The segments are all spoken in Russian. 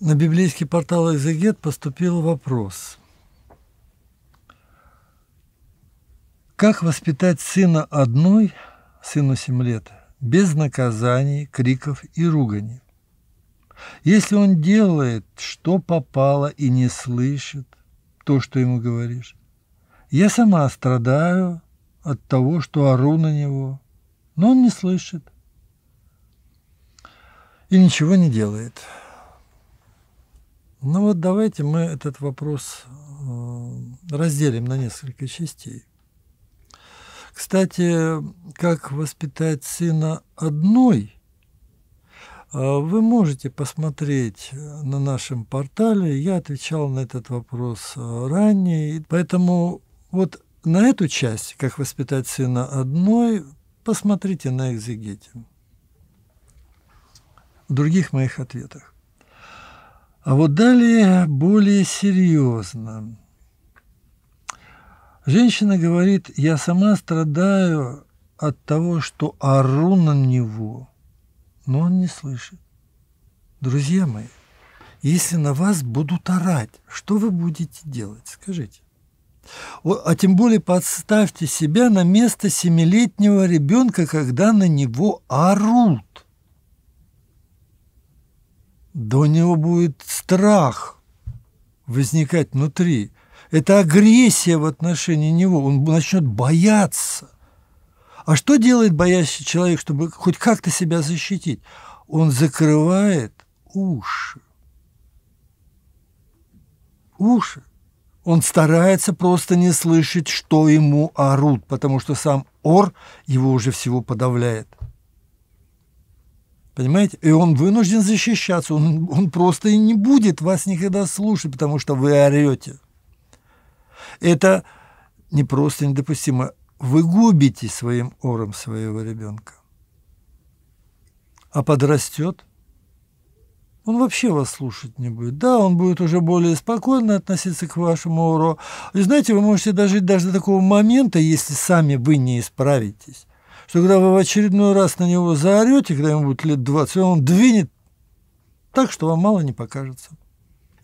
На библейский портал «Экзегет» поступил вопрос. Как воспитать сына одной, сыну 7 лет, без наказаний, криков и ругани? Если он делает, что попало, и не слышит то, что ему говоришь. Я сама страдаю от того, что ору на него, но он не слышит и ничего не делает. Ну вот давайте мы этот вопрос э, разделим на несколько частей. Кстати, как воспитать сына одной, э, вы можете посмотреть э, на нашем портале. Я отвечал на этот вопрос ранее. Поэтому вот на эту часть, как воспитать сына одной, посмотрите на экзегете. В других моих ответах. А вот далее более серьезно. Женщина говорит, я сама страдаю от того, что ору на него, но он не слышит. Друзья мои, если на вас будут орать, что вы будете делать? Скажите. А тем более подставьте себя на место семилетнего ребенка, когда на него орут. До него будет страх возникать внутри, это агрессия в отношении него, он начнет бояться. А что делает боящий человек, чтобы хоть как-то себя защитить? Он закрывает уши. Уши. Он старается просто не слышать, что ему орут, потому что сам ор его уже всего подавляет. Понимаете? И он вынужден защищаться. Он, он просто и не будет вас никогда слушать, потому что вы орете. Это не просто недопустимо. Вы губите своим ором своего ребенка. А подрастет, он вообще вас слушать не будет. Да, он будет уже более спокойно относиться к вашему уру. И знаете, вы можете дожить даже до такого момента, если сами вы не исправитесь что когда вы в очередной раз на него заорете, когда ему будет лет 20, он двинет так, что вам мало не покажется.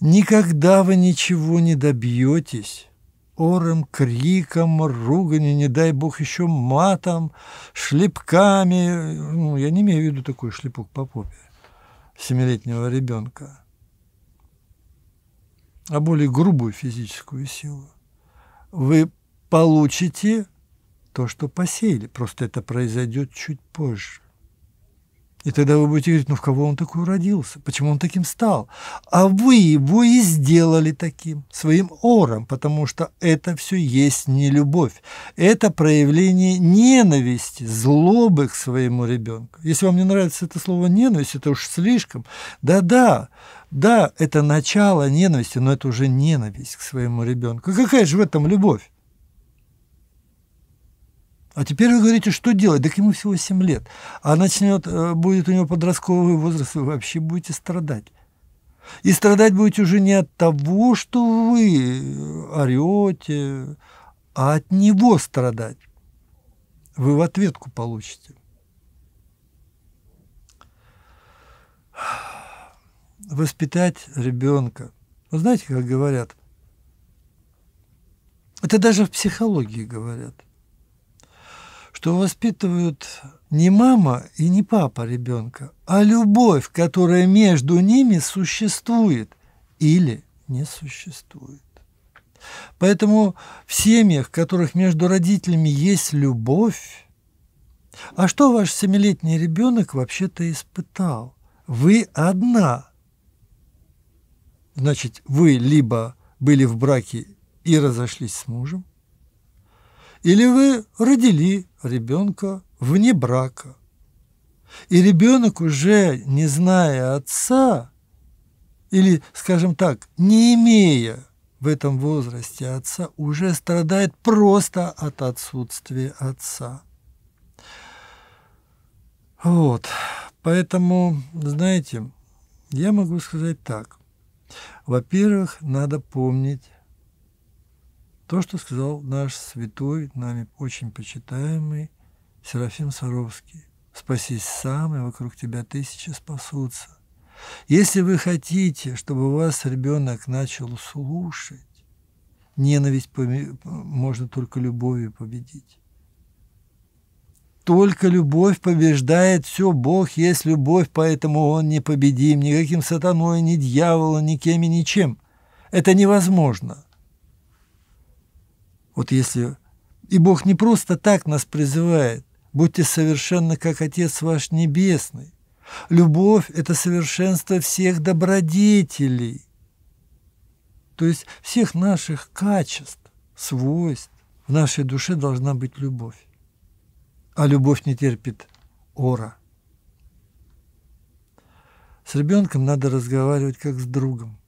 Никогда вы ничего не добьетесь. Ором, криком, ругани. не дай бог еще матом, шлепками. Ну, я не имею в виду такой шлепок по попе семилетнего ребенка, а более грубую физическую силу. Вы получите то, что посеяли. Просто это произойдет чуть позже. И тогда вы будете говорить, ну в кого он такой родился? Почему он таким стал? А вы его и сделали таким, своим ором, потому что это все есть не любовь. Это проявление ненависти, злобы к своему ребенку. Если вам не нравится это слово ненависть, это уж слишком. Да-да, да, это начало ненависти, но это уже ненависть к своему ребенку. Какая же в этом любовь? А теперь вы говорите, что делать? Так ему всего 7 лет. А начнет, э, будет у него подростковый возраст, вы вообще будете страдать. И страдать будете уже не от того, что вы э, орете, а от него страдать. Вы в ответку получите. Воспитать ребенка. Вы знаете, как говорят? Это даже в психологии говорят – что воспитывают не мама и не папа ребенка, а любовь, которая между ними существует или не существует. Поэтому в семьях, в которых между родителями есть любовь, а что ваш семилетний ребенок вообще-то испытал? Вы одна. Значит, вы либо были в браке и разошлись с мужем, или вы родили ребенка вне брака, и ребенок уже, не зная отца, или, скажем так, не имея в этом возрасте отца, уже страдает просто от отсутствия отца. Вот, поэтому, знаете, я могу сказать так. Во-первых, надо помнить то, что сказал наш святой, нами очень почитаемый Серафим Саровский. «Спасись сам, и вокруг тебя тысячи спасутся». Если вы хотите, чтобы вас ребенок начал слушать, ненависть можно только любовью победить. Только любовь побеждает все. Бог есть любовь, поэтому Он не победим никаким сатаной, ни дьяволом, ни кем и ничем. Это невозможно. Вот если... И Бог не просто так нас призывает. Будьте совершенно, как Отец ваш Небесный. Любовь – это совершенство всех добродетелей, то есть всех наших качеств, свойств. В нашей душе должна быть любовь. А любовь не терпит ора. С ребенком надо разговаривать как с другом.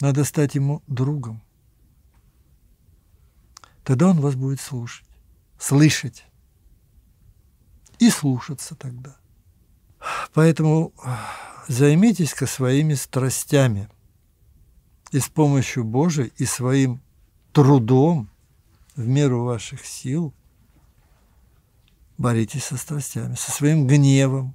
Надо стать ему другом тогда он вас будет слушать, слышать и слушаться тогда. Поэтому э, займитесь-ка своими страстями и с помощью Божией, и своим трудом в меру ваших сил боритесь со страстями, со своим гневом,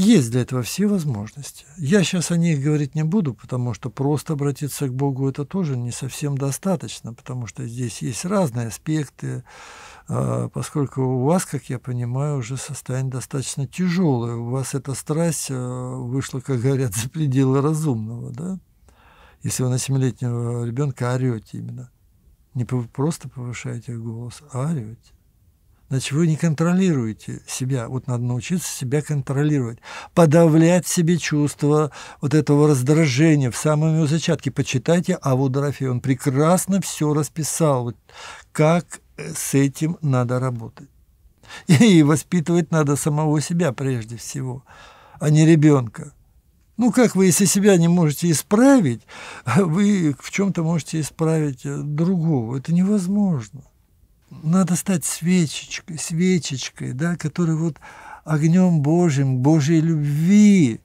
Есть для этого все возможности. Я сейчас о них говорить не буду, потому что просто обратиться к Богу это тоже не совсем достаточно, потому что здесь есть разные аспекты, а, поскольку у вас, как я понимаю, уже состояние достаточно тяжелое, у вас эта страсть а, вышла, как говорят, за пределы разумного, да? Если вы на семилетнего ребенка орете именно, не просто повышаете голос, а орете. Значит, вы не контролируете себя. Вот надо научиться себя контролировать. Подавлять себе чувство вот этого раздражения в самом его зачатке. Почитайте Аву Дорофея. Он прекрасно все расписал. Вот как э, с этим надо работать. И воспитывать надо самого себя прежде всего, а не ребенка. Ну как вы, если себя не можете исправить, вы в чем-то можете исправить э, другого. Это невозможно надо стать свечечкой, свечечкой, да, которая вот огнем Божьим, Божьей любви.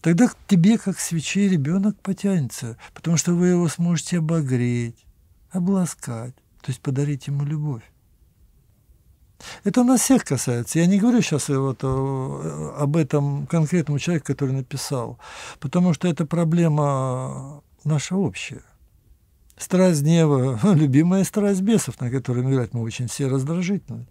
Тогда к тебе, как свече, ребенок потянется, потому что вы его сможете обогреть, обласкать, то есть подарить ему любовь. Это нас всех касается. Я не говорю сейчас вот об этом конкретному человеку, который написал, потому что это проблема наша общая. Страсть гнева, любимая страсть бесов, на которую, говорят, мы очень все раздражительны.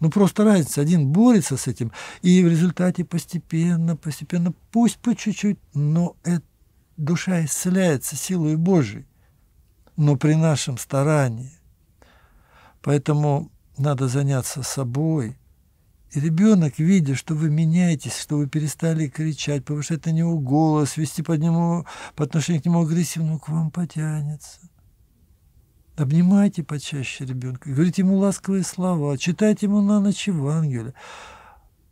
Ну, просто разница. Один борется с этим, и в результате постепенно, постепенно, пусть по чуть-чуть, но это, душа исцеляется силой Божией, но при нашем старании. Поэтому надо заняться собой. И ребенок, видя, что вы меняетесь, что вы перестали кричать, повышать на него голос, вести под нему, по отношению к нему агрессивно, к вам потянется – Обнимайте почаще ребенка, говорите ему ласковые слова, читайте ему на ночь Евангелие,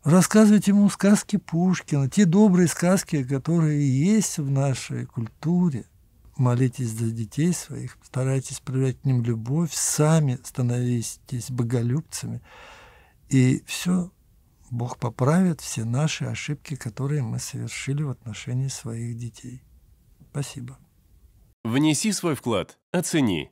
рассказывайте ему сказки Пушкина, те добрые сказки, которые есть в нашей культуре. Молитесь за детей своих, старайтесь проявлять к ним любовь, сами становитесь боголюбцами, и все Бог поправит все наши ошибки, которые мы совершили в отношении своих детей. Спасибо. Внеси свой вклад, оцени